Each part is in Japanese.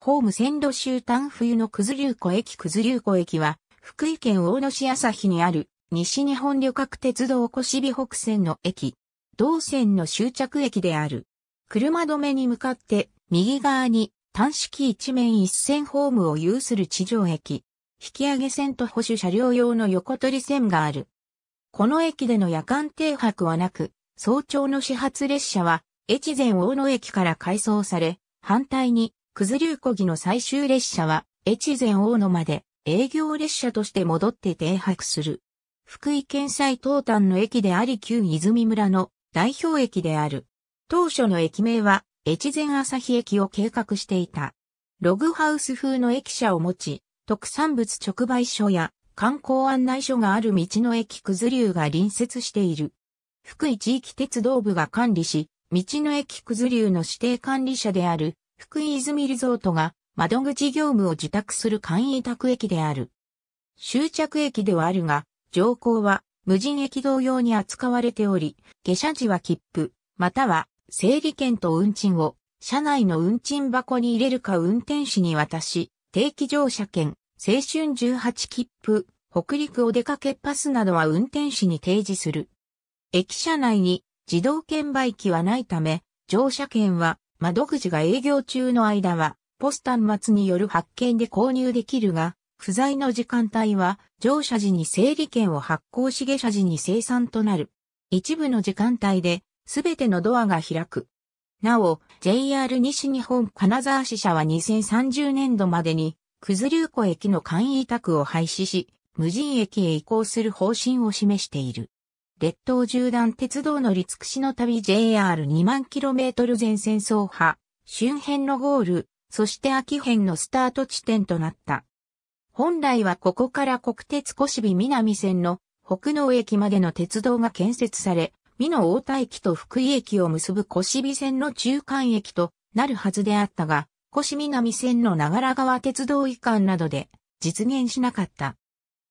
ホーム線路終端冬の九頭竜湖駅九頭竜湖駅は、福井県大野市朝日にある、西日本旅客鉄道小渋北線の駅。同線の終着駅である。車止めに向かって、右側に、単式一面一線ホームを有する地上駅。引き上げ線と保守車両用の横取り線がある。この駅での夜間停泊はなく、早朝の始発列車は、越前大野駅から改装され、反対に、九頭竜漕ぎの最終列車は、越前大野まで営業列車として戻って停泊する。福井県西東端の駅であり旧泉村の代表駅である。当初の駅名は、越前朝日駅を計画していた。ログハウス風の駅舎を持ち、特産物直売所や観光案内所がある道の駅九頭竜が隣接している。福井地域鉄道部が管理し、道の駅九頭竜の指定管理者である福井泉リゾートが窓口業務を受託する簡易委託駅である。終着駅ではあるが、乗降は無人駅同様に扱われており、下車時は切符、または整理券と運賃を車内の運賃箱に入れるか運転士に渡し、定期乗車券、青春18切符、北陸お出かけパスなどは運転士に提示する。駅舎内に自動券売機はないため、乗車券は窓口が営業中の間は、ポスター末による発券で購入できるが、不在の時間帯は、乗車時に整理券を発行し下車時に生産となる。一部の時間帯で、すべてのドアが開く。なお、JR 西日本金沢支社は2030年度までに、九頭竜湖駅の簡易委託を廃止し、無人駅へ移行する方針を示している。列島縦断鉄道乗り尽くしの旅 JR2 万キロメートル全線走破、周辺のゴール、そして秋編のスタート地点となった。本来はここから国鉄小渋南線の北農駅までの鉄道が建設され、美濃大田駅と福井駅を結ぶ小渋線の中間駅となるはずであったが、小渋南線の長良川鉄道移管などで実現しなかった。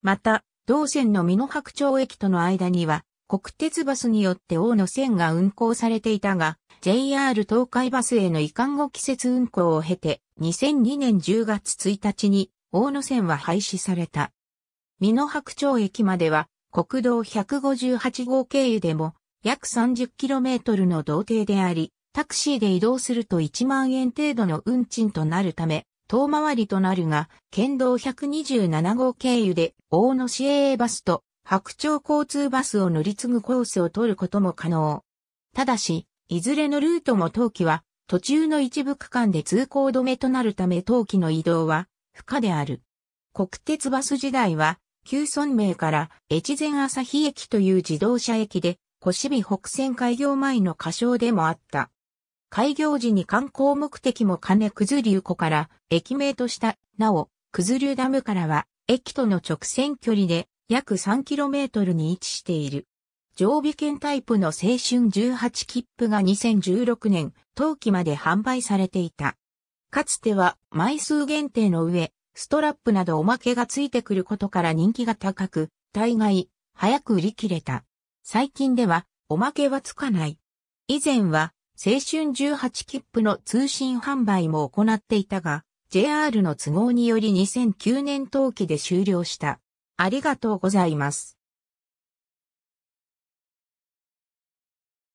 また、同線の美濃白鳥駅との間には、国鉄バスによって大野線が運行されていたが、JR 東海バスへの移管後季節運行を経て、2002年10月1日に大野線は廃止された。美濃白鳥駅までは国道158号経由でも約 30km の道程であり、タクシーで移動すると1万円程度の運賃となるため、遠回りとなるが、県道127号経由で大野市営バスと白鳥交通バスを乗り継ぐコースを取ることも可能。ただし、いずれのルートも冬季は途中の一部区間で通行止めとなるため冬季の移動は不可である。国鉄バス時代は、旧村名から越前朝日駅という自動車駅で、腰美北線開業前の仮称でもあった。開業時に観光目的も兼ね九流湖から駅名とした、なお、九頭竜ダムからは、駅との直線距離で約 3km に位置している。常備券タイプの青春18切符が2016年、冬季まで販売されていた。かつては枚数限定の上、ストラップなどおまけがついてくることから人気が高く、大概、早く売り切れた。最近では、おまけはつかない。以前は、青春18切符の通信販売も行っていたが、JR の都合により2009年冬季で終了した。ありがとうございます。